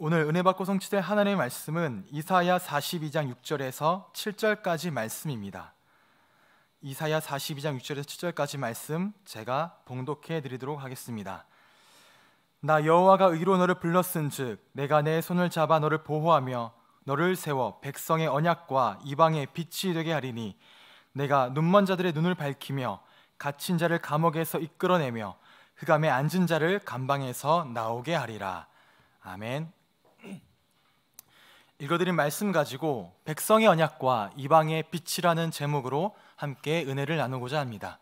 오늘 은혜 받고 성취될 하나님의 말씀은 이사야 42장 6절에서 7절까지 말씀입니다. 이사야 42장 6절에서 7절까지 말씀 제가 봉독해 드리도록 하겠습니다. 나 여호와가 의로 너를 불렀은즉 내가 내 손을 잡아 너를 보호하며 너를 세워 백성의 언약과 이방의 빛이 되게 하리니 내가 눈먼 자들의 눈을 밝히며 갇힌 자를 감옥에서 이끌어내며 흑암에 앉은 자를 감방에서 나오게 하리라. 아멘. 읽어드린 말씀 가지고 백성의 언약과 이방의 빛이라는 제목으로 함께 은혜를 나누고자 합니다.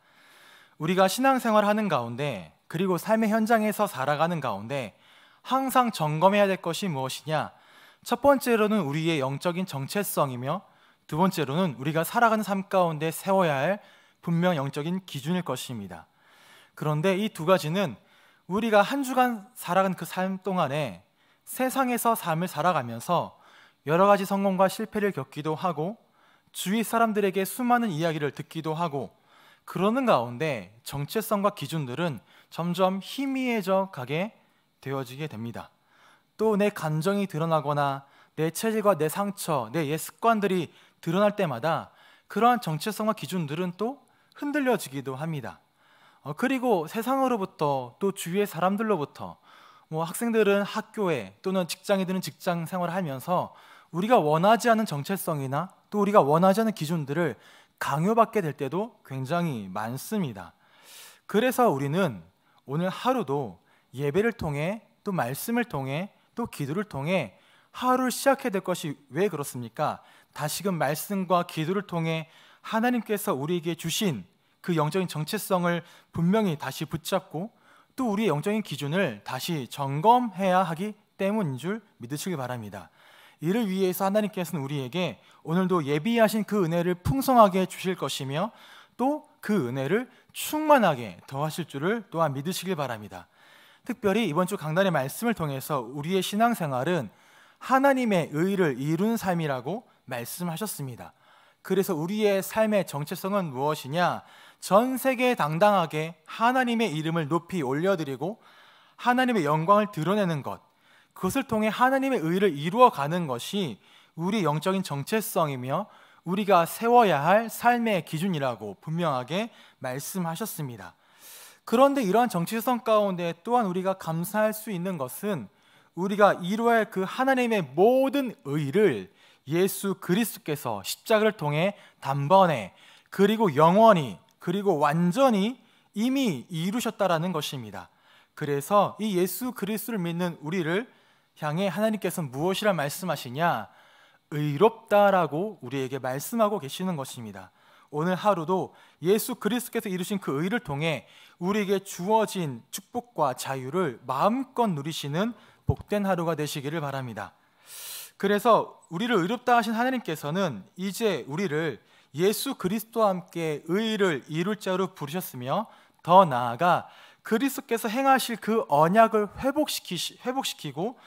우리가 신앙생활 하는 가운데 그리고 삶의 현장에서 살아가는 가운데 항상 점검해야 될 것이 무엇이냐? 첫 번째로는 우리의 영적인 정체성이며 두 번째로는 우리가 살아가는 삶 가운데 세워야 할 분명 영적인 기준일 것입니다. 그런데 이 두 가지는 우리가 한 주간 살아간 그 삶 동안에 세상에서 삶을 살아가면서 여러 가지 성공과 실패를 겪기도 하고 주위 사람들에게 수많은 이야기를 듣기도 하고 그러는 가운데 정체성과 기준들은 점점 희미해져 가게 되어지게 됩니다. 또 내 감정이 드러나거나 내 체질과 내 상처, 내 옛 습관들이 드러날 때마다 그러한 정체성과 기준들은 또 흔들려지기도 합니다. 어, 그리고 세상으로부터 또 주위의 사람들로부터 뭐 학생들은 학교에 또는 직장에 드는 직장 생활을 하면서 우리가 원하지 않은 정체성이나 또 우리가 원하지 않은 기준들을 강요받게 될 때도 굉장히 많습니다. 그래서 우리는 오늘 하루도 예배를 통해 또 말씀을 통해 또 기도를 통해 하루를 시작해야 될 것이 왜 그렇습니까? 다시금 말씀과 기도를 통해 하나님께서 우리에게 주신 그 영적인 정체성을 분명히 다시 붙잡고 또 우리의 영적인 기준을 다시 점검해야 하기 때문인 줄 믿으시길 바랍니다. 이를 위해서 하나님께서는 우리에게 오늘도 예비하신 그 은혜를 풍성하게 주실 것이며 또 그 은혜를 충만하게 더하실 줄을 또한 믿으시길 바랍니다. 특별히 이번 주 강단의 말씀을 통해서 우리의 신앙생활은 하나님의 의를 이룬 삶이라고 말씀하셨습니다. 그래서 우리의 삶의 정체성은 무엇이냐? 전 세계에 당당하게 하나님의 이름을 높이 올려드리고 하나님의 영광을 드러내는 것. 그것을 통해 하나님의 의를 이루어 가는 것이 우리 영적인 정체성이며 우리가 세워야 할 삶의 기준이라고 분명하게 말씀하셨습니다. 그런데 이러한 정체성 가운데 또한 우리가 감사할 수 있는 것은 우리가 이루어야 할 그 하나님의 모든 의를 예수 그리스도께서 십자가를 통해 단번에 그리고 영원히 그리고 완전히 이미 이루셨다라는 것입니다. 그래서 이 예수 그리스도를 믿는 우리를 향해 하나님께서는 무엇이라 말씀하시냐? 의롭다라고 우리에게 말씀하고 계시는 것입니다. 오늘 하루도 예수 그리스도께서 이루신 그 의를 통해 우리에게 주어진 축복과 자유를 마음껏 누리시는 복된 하루가 되시기를 바랍니다. 그래서 우리를 의롭다 하신 하나님께서는 이제 우리를 예수 그리스도와 함께 의를 이룰 자로 부르셨으며 더 나아가 그리스도께서 행하실 그 언약을 회복시키 회복시키고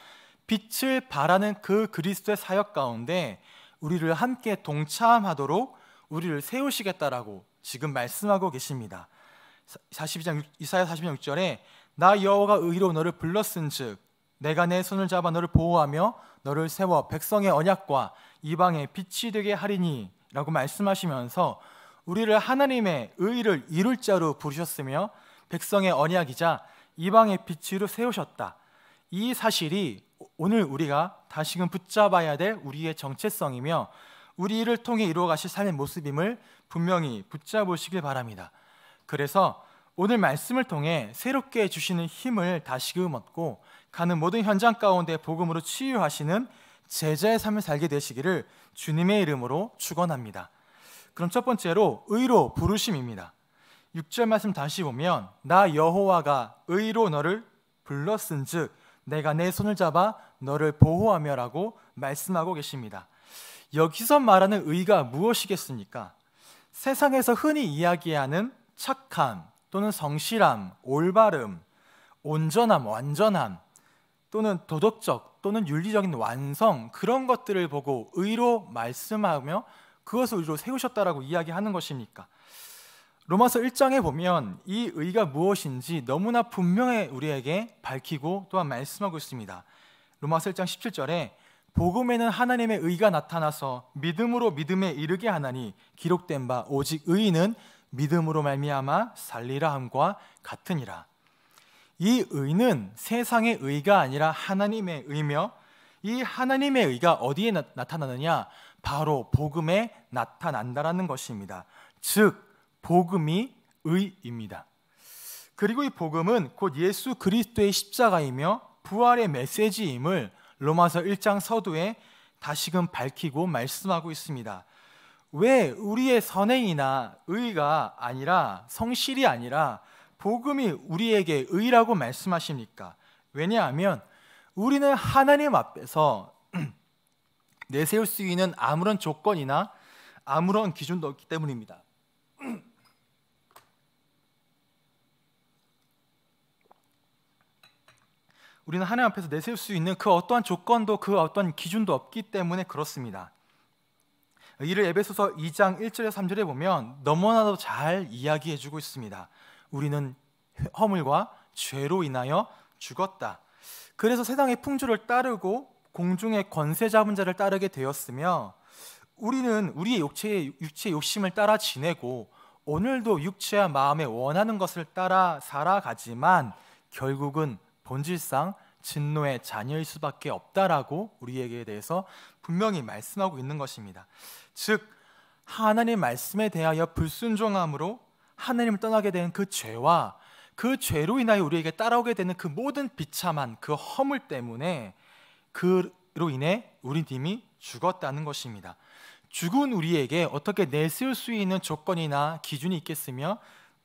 빛을 바라는 그 그리스도의 사역 가운데 우리를 함께 동참하도록 우리를 세우시겠다라고 지금 말씀하고 계십니다. 42장 이사야 42장 6절에 나 여호와가 의로 너를 불렀은즉 내가 내 손을 잡아 너를 보호하며 너를 세워 백성의 언약과 이방의 빛이 되게 하리니라고 말씀하시면서 우리를 하나님의 의를 이룰 자로 부르셨으며 백성의 언약이자 이방의 빛으로 세우셨다. 이 사실이 오늘 우리가 다시금 붙잡아야 될 우리의 정체성이며 우리를 통해 이루어 가실 삶의 모습임을 분명히 붙잡으시길 바랍니다. 그래서 오늘 말씀을 통해 새롭게 주시는 힘을 다시금 얻고 가는 모든 현장 가운데 복음으로 치유하시는 제자의 삶을 살게 되시기를 주님의 이름으로 축원합니다. 그럼 첫 번째로 의로 부르심입니다. 6절 말씀 다시 보면 나 여호와가 의로 너를 불렀은즉 내가 내 손을 잡아 너를 보호하며라고 말씀하고 계십니다. 여기서 말하는 의가 무엇이겠습니까? 세상에서 흔히 이야기하는 착함 또는 성실함, 올바름, 온전함, 완전함 또는 도덕적 또는 윤리적인 완성 그런 것들을 보고 의로 말씀하며 그것을 의로 세우셨다라고 이야기하는 것입니까? 로마서 1장에 보면 이 의가 무엇인지 너무나 분명히 우리에게 밝히고 또한 말씀하고 있습니다. 로마서 1장 17절에 복음에는 하나님의 의가 나타나서 믿음으로 믿음에 이르게 하나니 기록된 바 오직 의인은 믿음으로 말미암아 살리라 함과 같으니라. 이 의는 세상의 의가 아니라 하나님의 의며 이 하나님의 의가 어디에 나, 타나느냐 바로 복음에 나타난다라는 것입니다. 즉 복음이 의입니다. 그리고 이 복음은 곧 예수 그리스도의 십자가이며 부활의 메시지임을 로마서 1장 서두에 다시금 밝히고 말씀하고 있습니다. 왜 우리의 선행이나 의가 아니라 성실이 아니라 복음이 우리에게 의라고 말씀하십니까? 왜냐하면 우리는 하나님 앞에서 내세울 수 있는 아무런 조건이나 아무런 기준도 없기 때문입니다. 우리는 하나님 앞에서 내세울 수 있는 그 어떠한 조건도 그 어떠한 기준도 없기 때문에 그렇습니다. 이를 에베소서 2장 1절에서 3절에 보면 너무나도 잘 이야기해 주고 있습니다. 우리는 허물과 죄로 인하여 죽었다. 그래서 세상의 풍조를 따르고 공중의 권세 잡은 자를 따르게 되었으며 우리는 우리의 육체의 육체 욕심을 따라 지내고 오늘도 육체와 마음에 원하는 것을 따라 살아가지만 결국은 본질상 진노의 자녀일 수밖에 없다라고 우리에게 대해서 분명히 말씀하고 있는 것입니다. 즉 하나님 말씀에 대하여 불순종함으로 하나님을 떠나게 되그 죄와 그 죄로 인하여 우리에게 따라오게 되는 그 모든 비참한 그 허물 때문에 그로 인해 우리 님이 죽었다는 것입니다. 죽은 우리에게 어떻게 내세울 수 있는 조건이나 기준이 있겠으며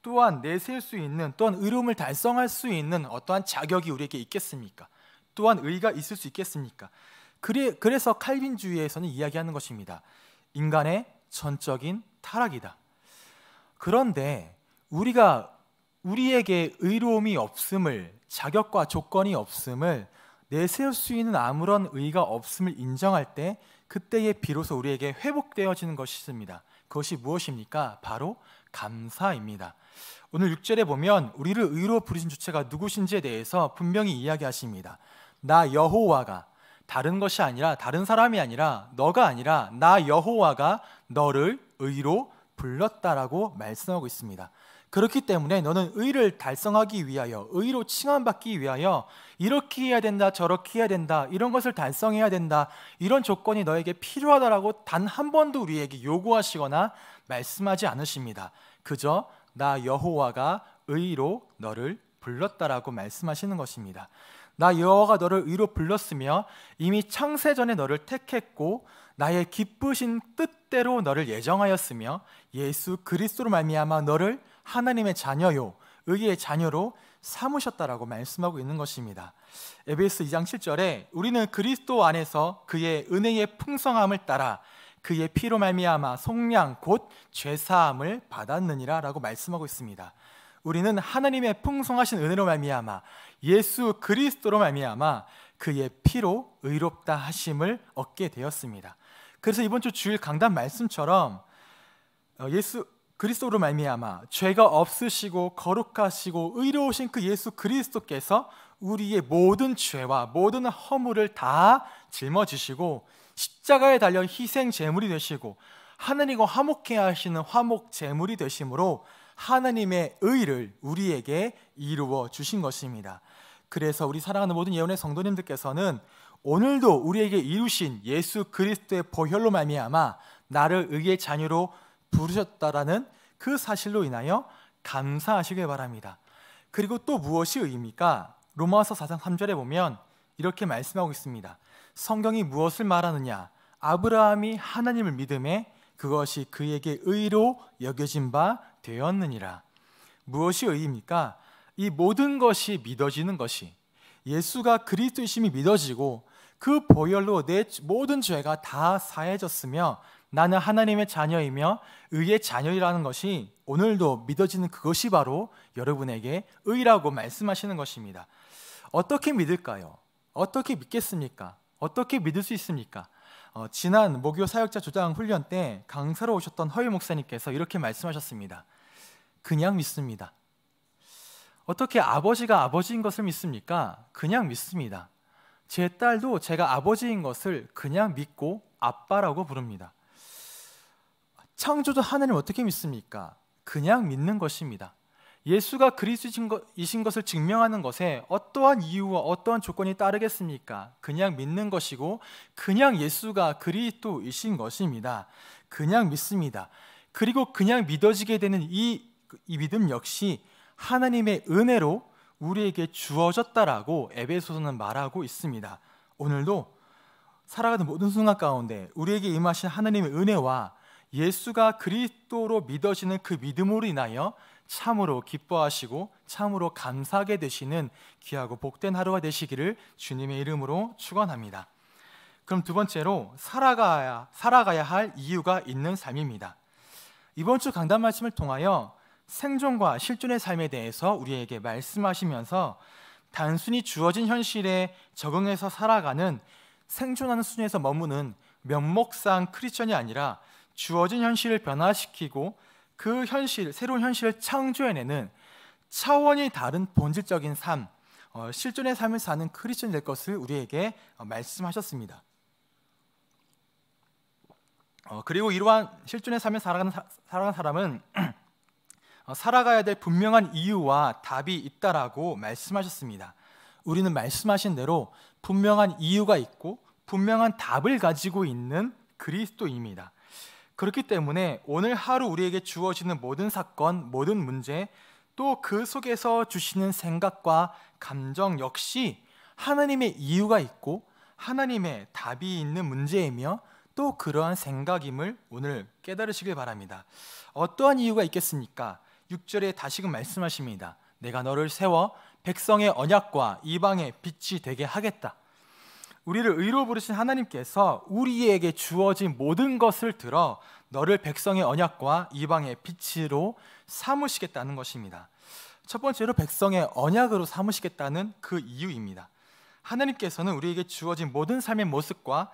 또한 내세울 수 있는 또한 의로움을 달성할 수 있는 어떠한 자격이 우리에게 있겠습니까? 또한 의가 있을 수 있겠습니까? 그래, 그래서 칼빈주의에서는 이야기하는 것입니다. 인간의 전적인 타락이다. 그런데 우리가 우리에게 의로움이 없음을 자격과 조건이 없음을 내세울 수 있는 아무런 의가 없음을 인정할 때 그때에 비로소 우리에게 회복되어지는 것이 있습니다. 그것이 무엇입니까? 바로 감사입니다. 오늘 6절에 보면 우리를 의로 부르신 주체가 누구신지에 대해서 분명히 이야기하십니다. 나 여호와가 다른 것이 아니라 다른 사람이 아니라 너가 아니라 나 여호와가 너를 의로 불렀다라고 말씀하고 있습니다. 그렇기 때문에 너는 의를 달성하기 위하여 의로 칭함받기 위하여 이렇게 해야 된다 저렇게 해야 된다 이런 것을 달성해야 된다 이런 조건이 너에게 필요하다라고 단 한 번도 우리에게 요구하시거나 말씀하지 않으십니다. 그저 나 여호와가 의로 너를 불렀다라고 말씀하시는 것입니다. 나 여호와가 너를 의로 불렀으며 이미 창세 전에 너를 택했고 나의 기쁘신 뜻대로 너를 예정하였으며 예수 그리스도로 말미암아 너를 하나님의 자녀요 의의 자녀로 삼으셨다라고 말씀하고 있는 것입니다. 에베소 2장 7절에 우리는 그리스도 안에서 그의 은혜의 풍성함을 따라 그의 피로 말미암아 속량 곧 죄사함을 받았느니라라고 말씀하고 있습니다. 우리는 하나님의 풍성하신 은혜로 말미암아 예수 그리스도로 말미암아 그의 피로 의롭다 하심을 얻게 되었습니다. 그래서 이번 주 주일 강단 말씀처럼 어, 예수 그리스도로 말미암아 죄가 없으시고 거룩하시고 의로우신 그 예수 그리스도께서 우리의 모든 죄와 모든 허물을 다 짊어지시고 십자가에 달려 희생 제물이 되시고 하느님과 화목해 하시는 화목 제물이 되심으로 하느님의 의를 우리에게 이루어 주신 것입니다. 그래서 우리 사랑하는 모든 예언의 성도님들께서는 오늘도 우리에게 이루신 예수 그리스도의 보혈로 말미암아 나를 의의 자녀로 부르셨다라는 그 사실로 인하여 감사하시길 바랍니다. 그리고 또 무엇이 의미입니까? 로마서 4장 3절에 보면 이렇게 말씀하고 있습니다. 성경이 무엇을 말하느냐? 아브라함이 하나님을 믿음에 그것이 그에게 의로 여겨진 바 되었느니라. 무엇이 의입니까? 이 모든 것이 믿어지는 것이 예수가 그리스도이심이 믿어지고 그 보혈로 내 모든 죄가 다 사해졌으며 나는 하나님의 자녀이며 의의 자녀이라는 것이 오늘도 믿어지는 그것이 바로 여러분에게 의라고 말씀하시는 것입니다. 어떻게 믿을까요? 어떻게 믿겠습니까? 어떻게 믿을 수 있습니까? 어, 지난 목요 사역자 조장 훈련 때 강사로 오셨던 허일 목사님께서 이렇게 말씀하셨습니다. 그냥 믿습니다. 어떻게 아버지가 아버지인 것을 믿습니까? 그냥 믿습니다. 제 딸도 제가 아버지인 것을 그냥 믿고 아빠라고 부릅니다. 창조주 하나님 어떻게 믿습니까? 그냥 믿는 것입니다. 예수가 그리스도이신 것을 증명하는 것에 어떠한 이유와 어떠한 조건이 따르겠습니까? 그냥 믿는 것이고 그냥 예수가 그리스도이신 것입니다. 그냥 믿습니다. 그리고 그냥 믿어지게 되는 이, 이 믿음 역시 하나님의 은혜로 우리에게 주어졌다라고 에베소서는 말하고 있습니다. 오늘도 살아가는 모든 순간 가운데 우리에게 임하신 하나님의 은혜와 예수가 그리스도로 믿어지는 그 믿음으로 인하여 참으로 기뻐하시고 참으로 감사하게 되시는 귀하고 복된 하루가 되시기를 주님의 이름으로 축원합니다. 그럼 두 번째로 살아가야 살아가야 할 이유가 있는 삶입니다. 이번 주 강단 말씀을 통하여 생존과 실존의 삶에 대해서 우리에게 말씀하시면서 단순히 주어진 현실에 적응해서 살아가는 생존하는 수준에서 머무는 면목상 크리스천이 아니라 주어진 현실을 변화시키고 그 현실, 새로운 현실을 창조해내는 차원이 다른 본질적인 삶, 어, 실존의 삶을 사는 크리스천이 될 것을 우리에게 어, 말씀하셨습니다. 어, 그리고 이러한 실존의 삶을 살아가는, 사, 살아가는 사람은 어, 살아가야 될 분명한 이유와 답이 있다라고 말씀하셨습니다. 우리는 말씀하신 대로 분명한 이유가 있고 분명한 답을 가지고 있는 그리스도입니다. 그렇기 때문에 오늘 하루 우리에게 주어지는 모든 사건, 모든 문제, 또 그 속에서 주시는 생각과 감정 역시 하나님의 이유가 있고 하나님의 답이 있는 문제이며 또 그러한 생각임을 오늘 깨달으시길 바랍니다. 어떠한 이유가 있겠습니까? 6절에 다시금 말씀하십니다. 내가 너를 세워 백성의 언약과 이방의 빛이 되게 하겠다. 우리를 의로 부르신 하나님께서 우리에게 주어진 모든 것을 들어 너를 백성의 언약과 이방의 빛으로 삼으시겠다는 것입니다. 첫 번째로 백성의 언약으로 삼으시겠다는 그 이유입니다. 하나님께서는 우리에게 주어진 모든 삶의 모습과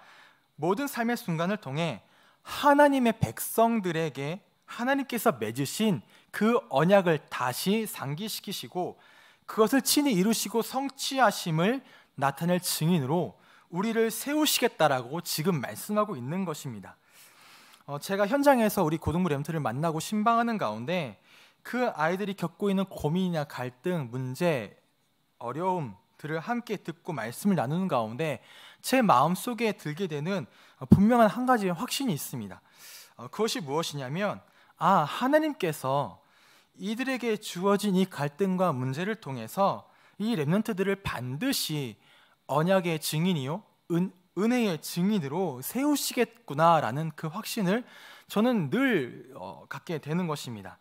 모든 삶의 순간을 통해 하나님의 백성들에게 하나님께서 맺으신 그 언약을 다시 상기시키시고 그것을 친히 이루시고 성취하심을 나타낼 증인으로 우리를 세우시겠다라고 지금 말씀하고 있는 것입니다. 어, 제가 현장에서 우리 고등부 램트를 만나고 신방하는 가운데 그 아이들이 겪고 있는 고민이나 갈등, 문제, 어려움들을 함께 듣고 말씀을 나누는 가운데 제 마음 속에 들게 되는 어, 분명한 한 가지 확신이 있습니다. 어, 그것이 무엇이냐면 아 하나님께서 이들에게 주어진 이 갈등과 문제를 통해서 이 렘넌트들을 반드시 언약의 증인이요 은, 은혜의 증인으로 세우시겠구나라는 그 확신을 저는 늘 어, 갖게 되는 것입니다.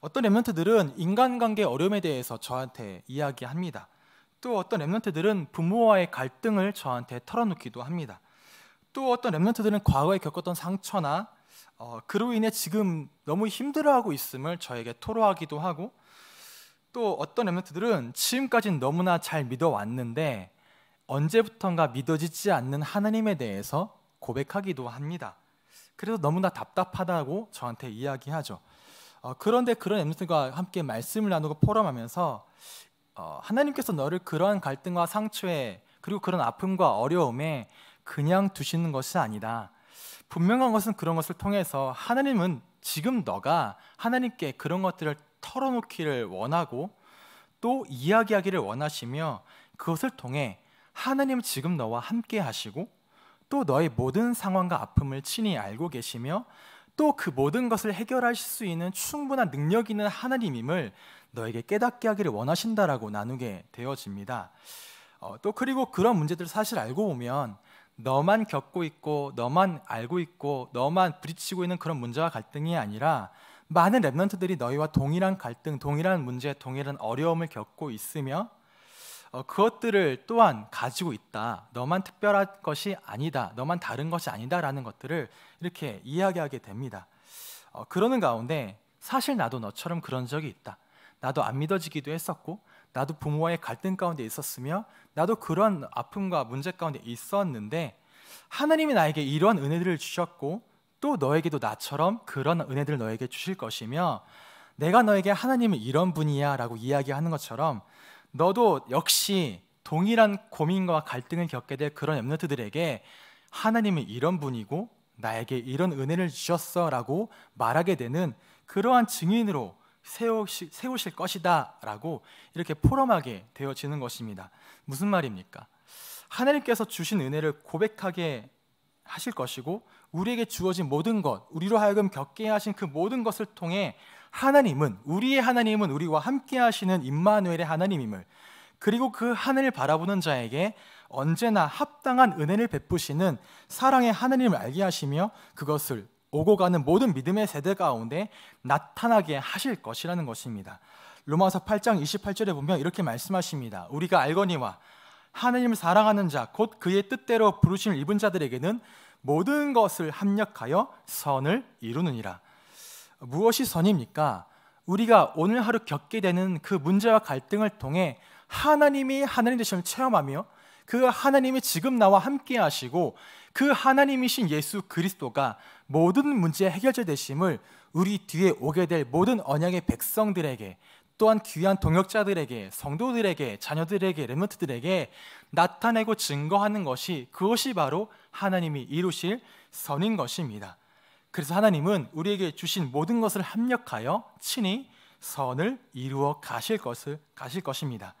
어떤 랩런트들은 인간관계 어려움에 대해서 저한테 이야기합니다. 또 어떤 랩런트들은 부모와의 갈등을 저한테 털어놓기도 합니다. 또 어떤 랩런트들은 과거에 겪었던 상처나 어, 그로 인해 지금 너무 힘들어하고 있음을 저에게 토로하기도 하고 또 어떤 랩런트들은 지금까지는 너무나 잘 믿어왔는데 언제부턴가 믿어지지 않는 하나님에 대해서 고백하기도 합니다. 그래서 너무나 답답하다고 저한테 이야기하죠. 어, 그런데 그런 엠스가 함께 말씀을 나누고 포럼하면서 어, 하나님께서 너를 그러한 갈등과 상처에 그리고 그런 아픔과 어려움에 그냥 두시는 것이 아니다. 분명한 것은 그런 것을 통해서 하나님은 지금 너가 하나님께 그런 것들을 털어놓기를 원하고 또 이야기하기를 원하시며 그것을 통해 하나님 지금 너와 함께 하시고 또 너의 모든 상황과 아픔을 친히 알고 계시며 또 그 모든 것을 해결하실 수 있는 충분한 능력 있는 하나님임을 너에게 깨닫게 하기를 원하신다라고 나누게 되어집니다. 어, 또 그리고 그런 문제들 사실 알고 보면 너만 겪고 있고 너만 알고 있고 너만 부딪히고 있는 그런 문제와 갈등이 아니라 많은 랩런트들이 너희와 동일한 갈등, 동일한 문제, 동일한 어려움을 겪고 있으며 어, 그것들을 또한 가지고 있다. 너만 특별한 것이 아니다. 너만 다른 것이 아니다라는 것들을 이렇게 이야기하게 됩니다. 어, 그러는 가운데 사실 나도 너처럼 그런 적이 있다. 나도 안 믿어지기도 했었고 나도 부모와의 갈등 가운데 있었으며 나도 그런 아픔과 문제 가운데 있었는데 하나님이 나에게 이런 은혜들을 주셨고 또 너에게도 나처럼 그런 은혜들을 너에게 주실 것이며 내가 너에게 하나님은 이런 분이야라고 이야기하는 것처럼 너도 역시 동일한 고민과 갈등을 겪게 될 그런 염너트들에게 하나님은 이런 분이고 나에게 이런 은혜를 주셨어라고 말하게 되는 그러한 증인으로 세우시, 세우실 것이다라고 이렇게 포럼하게 되어지는 것입니다. 무슨 말입니까? 하나님께서 주신 은혜를 고백하게 하실 것이고 우리에게 주어진 모든 것, 우리로 하여금 겪게 하신 그 모든 것을 통해 하나님은 우리의 하나님은 우리와 함께 하시는 임마누엘의 하나님임을 그리고 그 하늘을 바라보는 자에게 언제나 합당한 은혜를 베푸시는 사랑의 하나님을 알게 하시며 그것을 오고 가는 모든 믿음의 세대 가운데 나타나게 하실 것이라는 것입니다. 로마서 8장 28절에 보면 이렇게 말씀하십니다. 우리가 알거니와 하나님을 사랑하는 자 곧 그의 뜻대로 부르심을 입은 자들에게는 모든 것을 합력하여 선을 이루느니라. 무엇이 선입니까? 우리가 오늘 하루 겪게 되는 그 문제와 갈등을 통해 하나님이 하나님 되심을 체험하며 그 하나님이 지금 나와 함께 하시고 그 하나님이신 예수 그리스도가 모든 문제의 해결자 되심을 우리 뒤에 오게 될 모든 언약의 백성들에게 또한 귀한 동역자들에게 성도들에게 자녀들에게 렘넌트들에게 나타내고 증거하는 것이 그것이 바로 하나님이 이루실 선인 것입니다. 그래서 하나님은 우리에게 주신 모든 것을 합력하여 친히 선을 이루어 가실 것을 가실 것입니다.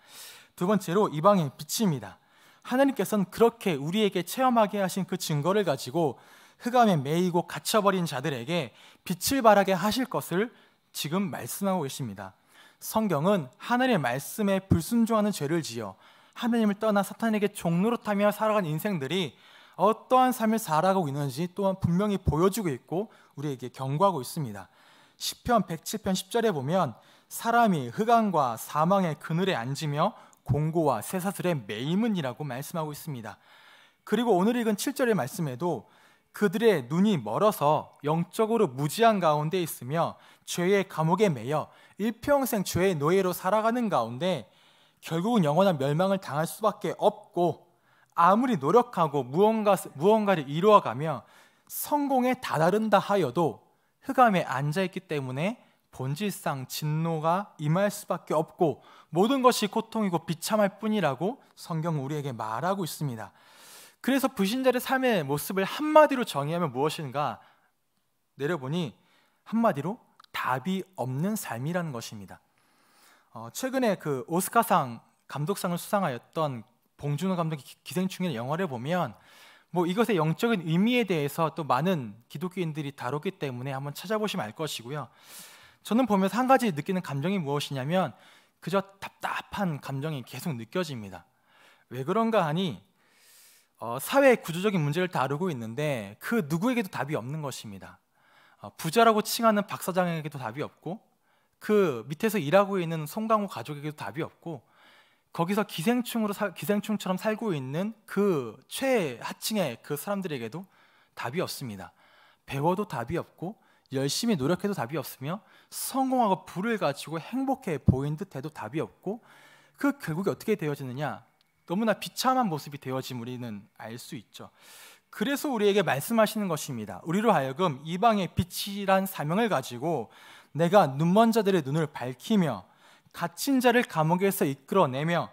두 번째로 이방의 빛입니다. 하나님께서는 그렇게 우리에게 체험하게 하신 그 증거를 가지고 흑암에 매이고 갇혀버린 자들에게 빛을 발하게 하실 것을 지금 말씀하고 계십니다. 성경은 하늘의 말씀에 불순종하는 죄를 지어 하나님을 떠나 사탄에게 종로로 타며 살아간 인생들이 어떠한 삶을 살아가고 있는지 또한 분명히 보여주고 있고 우리에게 경고하고 있습니다. 시편 107편 10절에 보면 사람이 흑암과 사망의 그늘에 앉으며 공고와 쇠사슬에 매임은이라고 말씀하고 있습니다. 그리고 오늘 읽은 7절의 말씀에도 그들의 눈이 멀어서 영적으로 무지한 가운데 있으며 죄의 감옥에 매여 일평생 죄의 노예로 살아가는 가운데 결국은 영원한 멸망을 당할 수밖에 없고 아무리 노력하고 무언가, 무언가를 이루어가며 성공에 다다른다 하여도 흑암에 앉아있기 때문에 본질상 진노가 임할 수밖에 없고 모든 것이 고통이고 비참할 뿐이라고 성경은 우리에게 말하고 있습니다. 그래서 부신자의 삶의 모습을 한마디로 정의하면 무엇인가 내려보니 한마디로 답이 없는 삶이라는 것입니다. 어, 최근에 그 오스카상 감독상을 수상하였던 봉준호 감독의 기생충이 영화를 보면 뭐 이것의 영적인 의미에 대해서 또 많은 기독교인들이 다루기 때문에 한번 찾아보시면 알 것이고요. 저는 보면서 한 가지 느끼는 감정이 무엇이냐면 그저 답답한 감정이 계속 느껴집니다. 왜 그런가 하니 어, 사회 구조적인 문제를 다루고 있는데 그 누구에게도 답이 없는 것입니다. 어, 부자라고 칭하는 박 사장에게도 답이 없고 그 밑에서 일하고 있는 송강호 가족에게도 답이 없고 거기서 기생충으로 사, 기생충처럼 살고 있는 그 최하층의 그 사람들에게도 답이 없습니다. 배워도 답이 없고 열심히 노력해도 답이 없으며 성공하고 부를 가지고 행복해 보인 듯해도 답이 없고 그 결국에 어떻게 되어지느냐 너무나 비참한 모습이 되어짐 우리는 알 수 있죠. 그래서 우리에게 말씀하시는 것입니다. 우리로 하여금 이방의 빛이란 사명을 가지고 내가 눈먼 자들의 눈을 밝히며 갇힌 자를 감옥에서 이끌어내며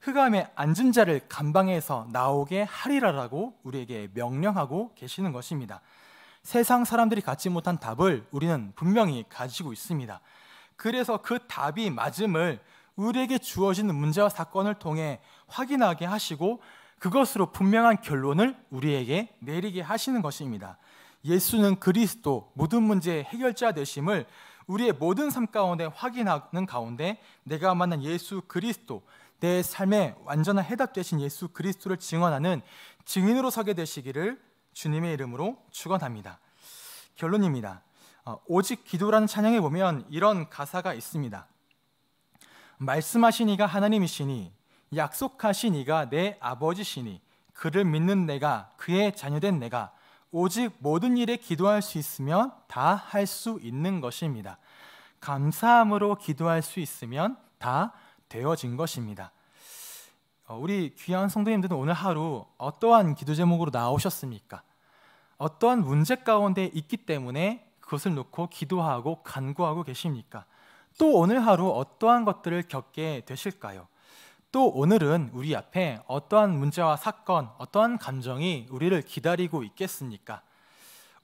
흑암에 앉은 자를 감방에서 나오게 하리라라고 우리에게 명령하고 계시는 것입니다. 세상 사람들이 갖지 못한 답을 우리는 분명히 가지고 있습니다. 그래서 그 답이 맞음을 우리에게 주어진 문제와 사건을 통해 확인하게 하시고 그것으로 분명한 결론을 우리에게 내리게 하시는 것입니다. 예수는 그리스도 모든 문제의 해결자 되심을 우리의 모든 삶 가운데 확인하는 가운데 내가 만난 예수 그리스도 내삶에 완전한 해답 되신 예수 그리스도를 증언하는 증인으로 서게 되시기를 주님의 이름으로 축원합니다. 결론입니다. 어, 오직 기도라는 찬양에 보면 이런 가사가 있습니다. 말씀하신 이가 하나님이시니 약속하신 이가 내 아버지시니 그를 믿는 내가 그의 자녀된 내가 오직 모든 일에 기도할 수 있으면 다 할 수 있는 것입니다. 감사함으로 기도할 수 있으면 다 되어진 것입니다. 어, 우리 귀한 성도님들은 오늘 하루 어떠한 기도 제목으로 나오셨습니까? 어떠한 문제 가운데 있기 때문에 그것을 놓고 기도하고 간구하고 계십니까? 또 오늘 하루 어떠한 것들을 겪게 되실까요? 또 오늘은 우리 앞에 어떠한 문제와 사건, 어떠한 감정이 우리를 기다리고 있겠습니까?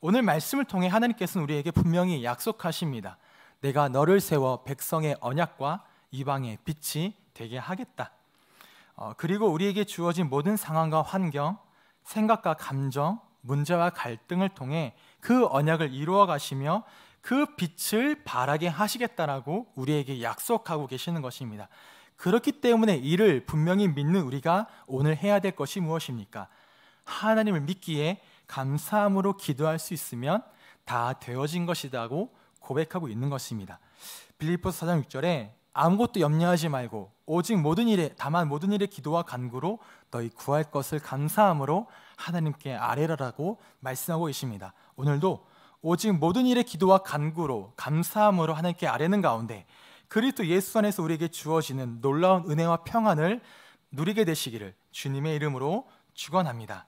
오늘 말씀을 통해 하나님께서는 우리에게 분명히 약속하십니다. 내가 너를 세워 백성의 언약과 이방의 빛이 되게 하겠다. 어, 그리고 우리에게 주어진 모든 상황과 환경, 생각과 감정, 문제와 갈등을 통해 그 언약을 이루어 가시며 그 빛을 바라게 하시겠다라고 우리에게 약속하고 계시는 것입니다. 그렇기 때문에 이를 분명히 믿는 우리가 오늘 해야 될 것이 무엇입니까? 하나님을 믿기에 감사함으로 기도할 수 있으면 다 되어진 것이다고 고백하고 있는 것입니다. 빌립보서 4장 6절에 아무것도 염려하지 말고 오직 모든 일에 다만 모든 일에 기도와 간구로 너희 구할 것을 감사함으로 하나님께 아뢰라라고 말씀하고 계십니다. 오늘도 오직 모든 일에 기도와 간구로 감사함으로 하나님께 아뢰는 가운데 그리스도 예수 안에서 우리에게 주어지는 놀라운 은혜와 평안을 누리게 되시기를 주님의 이름으로 축원합니다.